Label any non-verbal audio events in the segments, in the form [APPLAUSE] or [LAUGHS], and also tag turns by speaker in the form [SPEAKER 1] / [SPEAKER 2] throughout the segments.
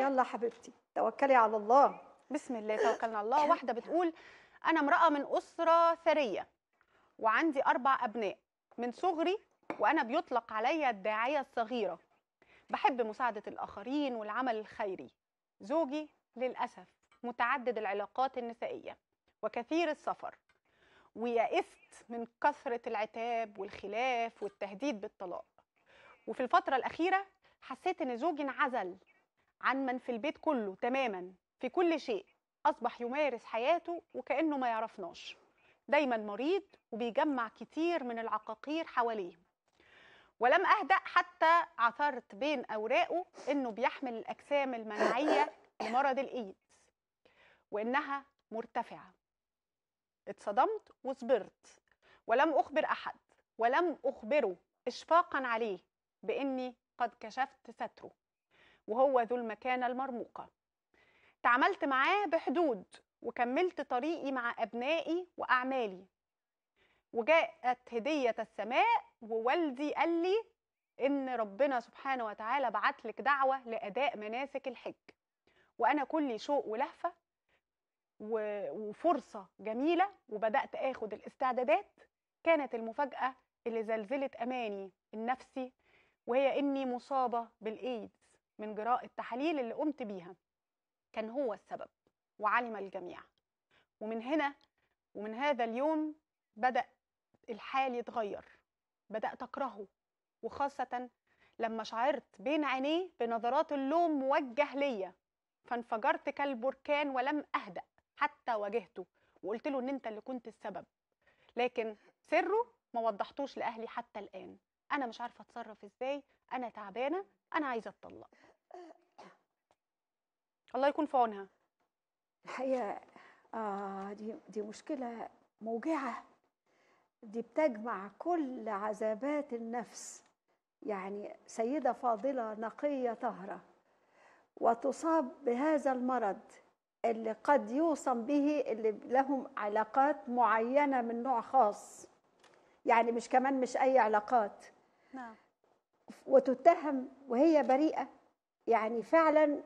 [SPEAKER 1] يلا حبيبتي توكلي على الله بسم الله توكلنا على الله [LAUGHS] واحده بتقول انا امراه من اسره ثريه وعندي اربع ابناء من صغري وانا بيطلق عليا الداعيه الصغيره بحب مساعده الاخرين والعمل الخيري زوجي للاسف متعدد العلاقات النسائيه وكثير السفر ويئست من كثره العتاب والخلاف والتهديد بالطلاق وفي الفتره الاخيره حسيت ان زوجي انعزل عن من في البيت كله تماما في كل شيء أصبح يمارس حياته وكأنه ما يعرفناش دايما مريض وبيجمع كتير من العقاقير حواليه ولم أهدأ حتى عثرت بين أوراقه إنه بيحمل الأجسام المناعية لمرض الإيدز وإنها مرتفعة اتصدمت وصبرت ولم أخبر أحد ولم أخبره إشفاقا عليه بإني قد كشفت ستره وهو ذو المكانة المرموقة تعاملت معاه بحدود وكملت طريقي مع أبنائي وأعمالي وجاءت هدية السماء ووالدي قال لي إن ربنا سبحانه وتعالى بعت لك دعوة لأداء مناسك الحج وأنا كلي شوق ولهفة وفرصة جميلة وبدأت آخد الاستعدادات كانت المفاجأة اللي زلزلت أماني النفسي وهي إني مصابة بالإيدز من جراء التحاليل اللي قمت بيها كان هو السبب وعلم الجميع ومن هنا ومن هذا اليوم بدأ الحال يتغير بدأت أكرهه وخاصة لما شعرت بين عينيه بنظرات اللوم موجه ليا فانفجرت كالبركان ولم أهدأ حتى واجهته وقلت له إن أنت اللي كنت السبب لكن سره ما وضحتوش لأهلي حتى الآن أنا مش عارفة أتصرف إزاي أنا تعبانة أنا عايزة أتطلق [COUGHS] الله يكون في عونها الحقيقه آه دي دي
[SPEAKER 2] مشكله موجعه دي بتجمع كل عذابات النفس يعني سيده فاضله نقيه طاهره وتصاب بهذا المرض اللي قد يوصم به اللي لهم علاقات معينه من نوع خاص يعني مش كمان مش اي علاقات نعم وتتهم وهي بريئه يعني فعلا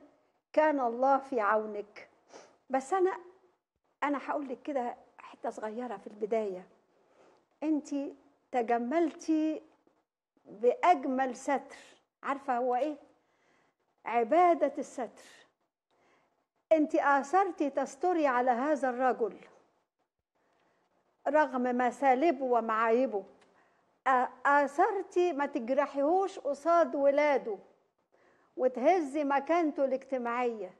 [SPEAKER 2] كان الله في عونك بس انا انا هقول لك كده حته صغيره في البدايه انت تجملتي باجمل ستر عارفه هو ايه عباده الستر انت اثرتي تستري على هذا الرجل رغم مسالبه ومعايبه اثرتي ما تجرحيهوش قصاد ولاده وتهز مكانته الاجتماعيه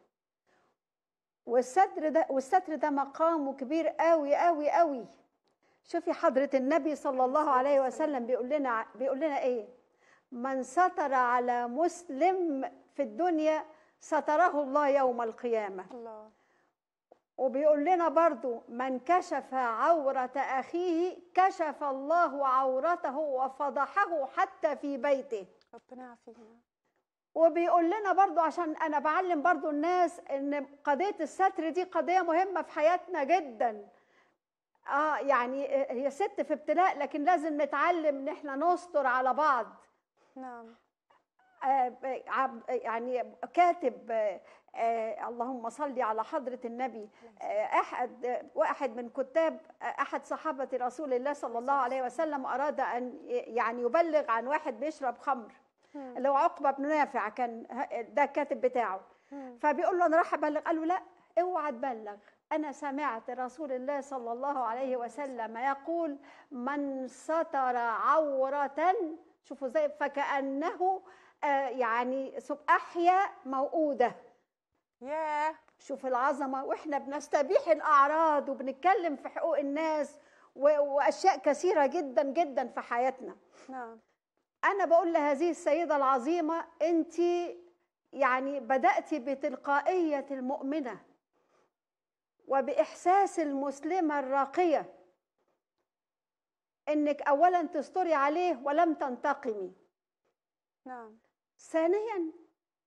[SPEAKER 2] والستر ده والستر ده مقامه كبير قوي قوي قوي شوفي حضرة النبي صلى الله عليه وسلم بيقول لنا بيقول لنا ايه؟ من ستر على مسلم في الدنيا ستره الله يوم القيامة. الله. وبيقول لنا برضو من كشف عورة أخيه كشف الله عورته وفضحه حتى في بيته.
[SPEAKER 1] ربنا يعافينا.
[SPEAKER 2] وبيقول لنا برضو عشان انا بعلم برضو الناس ان قضيه الستر دي قضيه مهمه في حياتنا جدا اه يعني هي ست في ابتلاء لكن لازم نتعلم ان احنا نستر على بعض نعم آه يعني كاتب آه،, آه اللهم صل على حضرة النبي آه أحد واحد من كتاب آه، أحد صحابة رسول الله صلى الله عليه وسلم أراد أن يعني يبلغ عن واحد بيشرب خمر اللي هو عقبه بن نافع كان ده الكاتب بتاعه فبيقول له انا راح ابلغ قال له لا اوعى تبلغ انا سمعت رسول الله صلى الله عليه وسلم يقول من ستر عوره شوفوا زي فكانه آه، يعني احيا موؤوده ياه شوف العظمه واحنا بنستبيح الاعراض وبنتكلم في حقوق الناس واشياء كثيره جدا جدا في حياتنا نعم انا بقول لهذه السيده العظيمه انت يعني بدات بتلقائيه المؤمنه وباحساس المسلمه الراقيه انك اولا تستري عليه ولم تنتقمي نعم ثانيا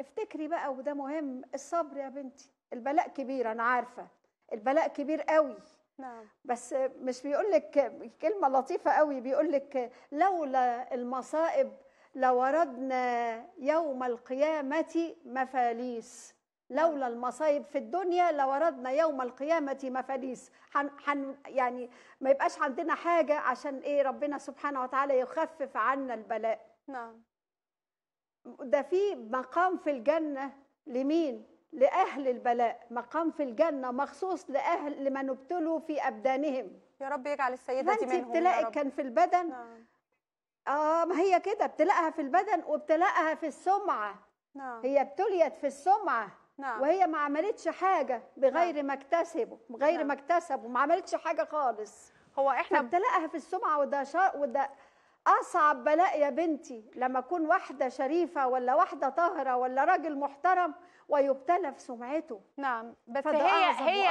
[SPEAKER 2] افتكري بقى وده مهم الصبر يا بنتي البلاء كبير انا عارفه البلاء كبير قوي نعم بس مش بيقول لك كلمه لطيفه قوي بيقول لك لولا المصائب لوردنا يوم القيامه مفاليس لولا المصايب في الدنيا لوردنا يوم القيامة مفاليس حن حن يعني ما يبقاش عندنا حاجة عشان إيه ربنا سبحانه وتعالى يخفف عنا البلاء نعم ده في مقام في الجنة لمين لأهل البلاء مقام في الجنة مخصوص لأهل لمن ابتلوا في أبدانهم يا رب يجعل السيدة دي منهم ابتلائك كان في البدن نعم. آه ما هي كده ابتلاءها في البدن وابتلاءها في السمعة نعم. هي ابتليت في السمعة نعم. وهي ما عملتش حاجة بغير نعم. ما اكتسبه بغير نعم. ما اكتسبوا ما عملتش حاجة خالص هو احنا ابتلاءها في السمعة وده شر وده اصعب بلاء يا بنتي لما اكون واحده شريفه ولا واحده طاهره ولا راجل محترم ويبتلى في سمعته نعم بس هي هي